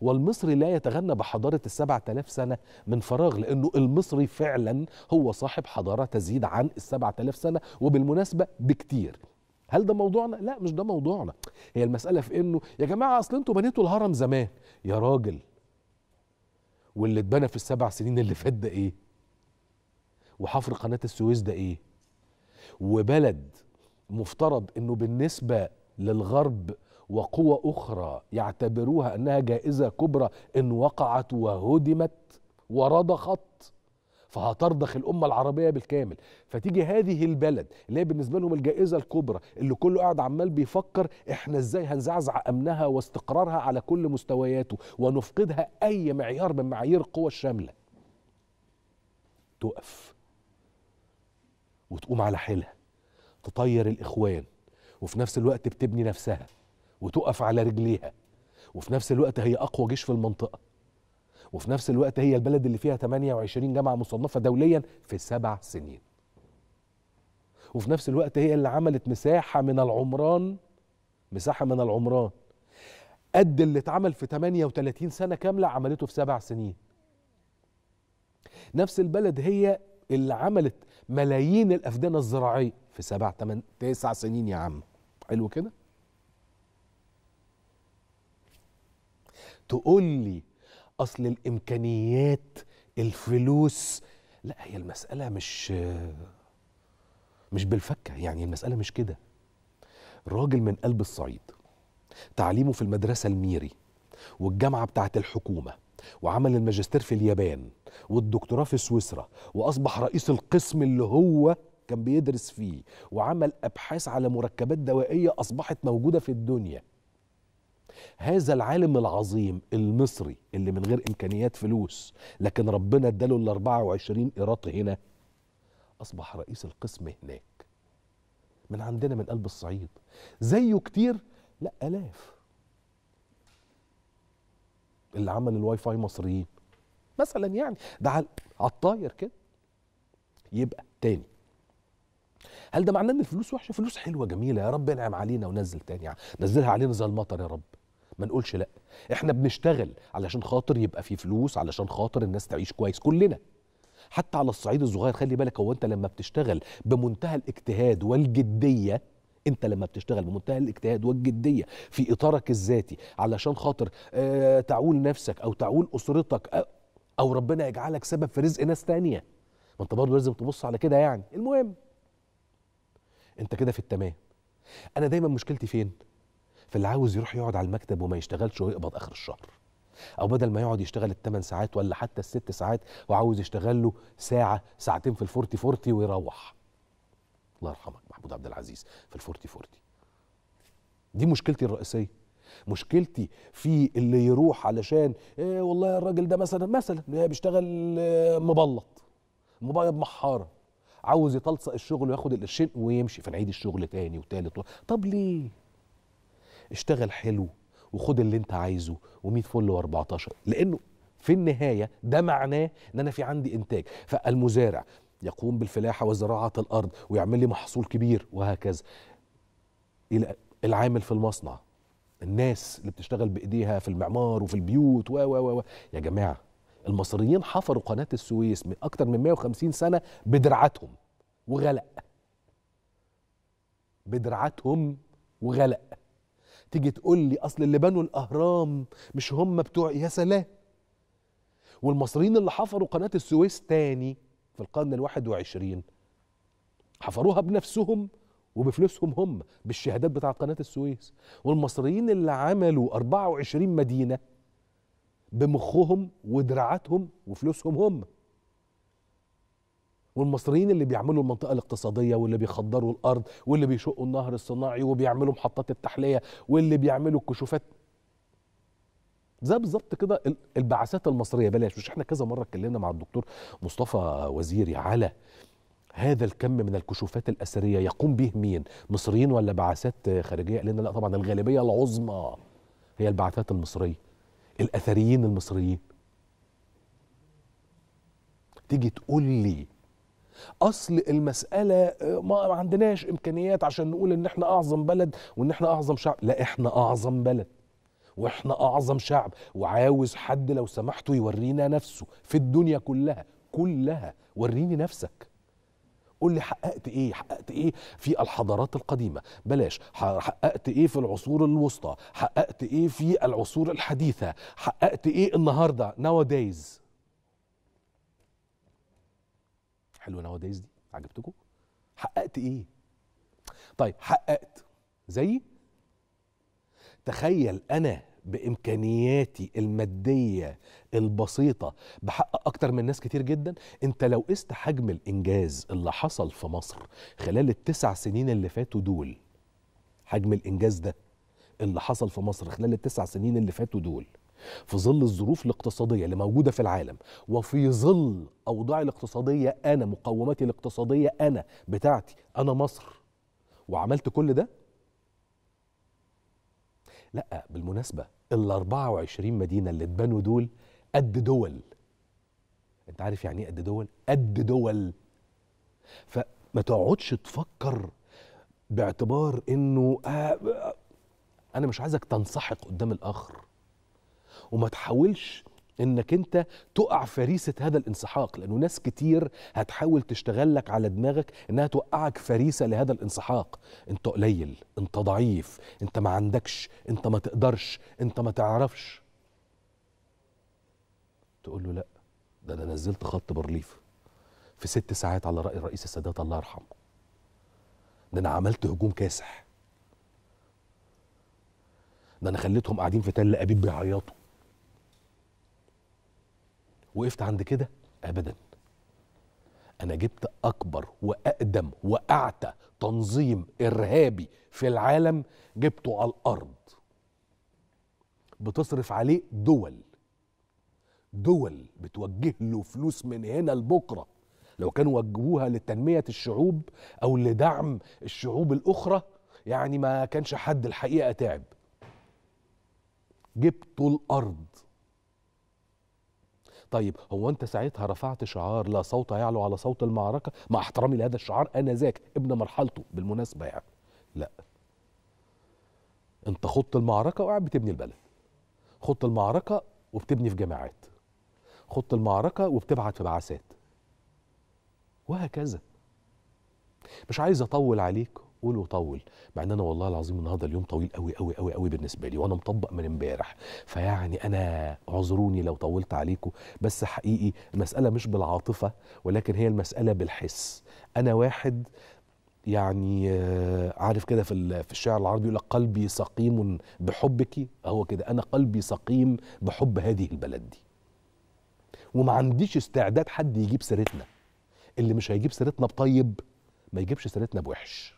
والمصري لا يتغنى بحضارة السبع تلاف سنة من فراغ لأنه المصري فعلا هو صاحب حضارة تزيد عن السبع تلاف سنة وبالمناسبة بكتير هل ده موضوعنا؟ لا مش ده موضوعنا هي المسألة في أنه يا جماعة أصل أنتوا بنيتوا الهرم زمان يا راجل واللي اتبنى في السبع سنين اللي فات ده إيه؟ وحفر قناة السويس ده إيه؟ وبلد مفترض أنه بالنسبة للغرب وقوى أخرى يعتبروها أنها جائزة كبرى إن وقعت وهدمت ورضخت فهترضخ الأمة العربية بالكامل فتيجي هذه البلد اللي هي بالنسبة لهم الجائزة الكبرى اللي كله قاعد عمال بيفكر احنا ازاي هنزعزع أمنها واستقرارها على كل مستوياته ونفقدها أي معيار من معايير القوى الشاملة تقف وتقوم على حيلها تطير الإخوان وفي نفس الوقت بتبني نفسها وتقف على رجليها وفي نفس الوقت هي اقوى جيش في المنطقه وفي نفس الوقت هي البلد اللي فيها 28 جامعه مصنفه دوليا في سبع سنين وفي نفس الوقت هي اللي عملت مساحه من العمران مساحه من العمران قد اللي اتعمل في 38 سنه كامله عملته في سبع سنين نفس البلد هي اللي عملت ملايين الافدنه الزراعيه في سبع تمن تسع سنين يا عم حلو كده تقول لي اصل الامكانيات الفلوس لا هي المساله مش مش بالفكه يعني المساله مش كده راجل من قلب الصعيد تعليمه في المدرسه الميري والجامعه بتاعه الحكومه وعمل الماجستير في اليابان والدكتوراه في سويسرا واصبح رئيس القسم اللي هو كان بيدرس فيه وعمل ابحاث على مركبات دوائيه اصبحت موجوده في الدنيا هذا العالم العظيم المصري اللي من غير امكانيات فلوس لكن ربنا اداله ال 24 قيراط هنا اصبح رئيس القسم هناك من عندنا من قلب الصعيد زيه كتير لا الاف اللي عمل الواي فاي مصريين مثلا يعني ده على الطاير كده يبقى تاني هل ده معناه ان الفلوس وحشه فلوس حلوه جميله يا رب انعم علينا ونزل تاني يعني نزلها علينا زي المطر يا رب ما نقولش لا احنا بنشتغل علشان خاطر يبقى في فلوس علشان خاطر الناس تعيش كويس كلنا حتى على الصعيد الصغير خلي بالك هو انت لما بتشتغل بمنتهى الاجتهاد والجديه انت لما بتشتغل بمنتهى الاجتهاد والجديه في اطارك الذاتي علشان خاطر اه تعول نفسك او تعول اسرتك أو, او ربنا يجعلك سبب في رزق ناس تانية ما انت برضه لازم تبص على كده يعني المهم انت كده في التمام انا دايما مشكلتي فين فاللي عاوز يروح يقعد على المكتب وما يشتغلش ويقبض اخر الشهر او بدل ما يقعد يشتغل الثمان ساعات ولا حتى الست ساعات وعاوز يشتغل له ساعه ساعتين في الفورتي فورتي ويروح الله يرحمك محمود عبد العزيز في الفورتي فورتي دي مشكلتي الرئيسيه مشكلتي في اللي يروح علشان إيه والله الراجل ده مثلا مثلا إيه بيشتغل إيه مبلط مبيض محاره عاوز يطلصق الشغل وياخد القرشين ويمشي فنعيد الشغل تاني وتالت طب ليه اشتغل حلو وخد اللي انت عايزه و100 فل و14 لانه في النهايه ده معناه ان انا في عندي انتاج فالمزارع يقوم بالفلاحه وزراعه الارض ويعمل لي محصول كبير وهكذا العامل في المصنع الناس اللي بتشتغل بايديها في المعمار وفي البيوت و و و يا جماعه المصريين حفروا قناه السويس من اكتر من 150 سنه بدرعتهم وغلق بدرعتهم وغلق تيجي تقول لي اصل اللي بنوا الاهرام مش هم بتوع يا سلام والمصريين اللي حفروا قناه السويس تاني في القرن الواحد وعشرين حفروها بنفسهم وبفلوسهم هم بالشهادات بتاع قناة السويس والمصريين اللي عملوا 24 مدينة بمخهم ودراعاتهم وفلوسهم هم والمصريين اللي بيعملوا المنطقه الاقتصاديه واللي بيخدروا الارض واللي بيشقوا النهر الصناعي وبيعملوا محطات التحليه واللي بيعملوا الكشوفات زي بالظبط كده البعثات المصريه بلاش مش احنا كذا مره اتكلمنا مع الدكتور مصطفى وزيري على هذا الكم من الكشوفات الاثريه يقوم به مين مصريين ولا بعثات خارجيه قال لنا لا طبعا الغالبيه العظمى هي البعثات المصريه الاثريين المصريين تيجي تقول لي اصل المساله آه، ما عندناش امكانيات عشان نقول ان احنا اعظم بلد وان احنا اعظم شعب لا احنا اعظم بلد واحنا اعظم شعب وعاوز حد لو سمحته يورينا نفسه في الدنيا كلها كلها وريني نفسك قول لي حققت ايه حققت ايه في الحضارات القديمه بلاش حققت ايه في العصور الوسطى حققت ايه في العصور الحديثه حققت ايه النهارده ناو دايز حلوه الهودايز دي عجبتكم حققت ايه طيب حققت زي تخيل انا بامكانياتي الماديه البسيطه بحقق اكتر من ناس كتير جدا انت لو قست حجم الانجاز اللي حصل في مصر خلال التسع سنين اللي فاتوا دول حجم الانجاز ده اللي حصل في مصر خلال التسع سنين اللي فاتوا دول في ظل الظروف الاقتصاديه اللي موجوده في العالم وفي ظل اوضاعي الاقتصاديه انا مقوماتي الاقتصاديه انا بتاعتي انا مصر وعملت كل ده لا بالمناسبه ال 24 مدينه اللي اتبنوا دول قد دول انت عارف يعني ايه قد دول قد دول فما تقعدش تفكر باعتبار انه آه آه انا مش عايزك تنسحق قدام الاخر وما تحاولش انك انت تقع في ريسه هذا الانسحاق لانه ناس كتير هتحاول تشتغل لك على دماغك انها توقعك فريسه لهذا الانسحاق انت قليل انت ضعيف انت ما عندكش انت ما تقدرش انت ما تعرفش تقول له لا ده انا نزلت خط برليف في ست ساعات على راي الرئيس السادات الله يرحمه ده انا عملت هجوم كاسح ده انا خليتهم قاعدين في تل ابيب بيعيطوا وقفت عند كده ابدا انا جبت اكبر واقدم واعتى تنظيم ارهابي في العالم جبته على الارض بتصرف عليه دول دول بتوجه له فلوس من هنا لبكره لو كانوا وجهوها لتنميه الشعوب او لدعم الشعوب الاخرى يعني ما كانش حد الحقيقه تعب جبتوا الارض طيب هو انت ساعتها رفعت شعار لا صوت يعلو على صوت المعركه مع احترامي لهذا الشعار انا ذاك ابن مرحلته بالمناسبه يعني لا انت خضت المعركه وقاعد بتبني البلد خضت المعركه وبتبني في جامعات خضت المعركه وبتبعت في بعثات وهكذا مش عايز اطول عليكم قول وطول مع ان انا والله العظيم النهارده اليوم طويل قوي قوي قوي قوي بالنسبه لي وانا مطبق من امبارح فيعني انا اعذروني لو طولت عليكم بس حقيقي المساله مش بالعاطفه ولكن هي المساله بالحس انا واحد يعني آه، عارف كده في في الشعر العربي يقول لك قلبي سقيم بحبك هو كده انا قلبي سقيم بحب هذه البلد دي وما عنديش استعداد حد يجيب سيرتنا اللي مش هيجيب سيرتنا بطيب ما يجيبش سيرتنا بوحش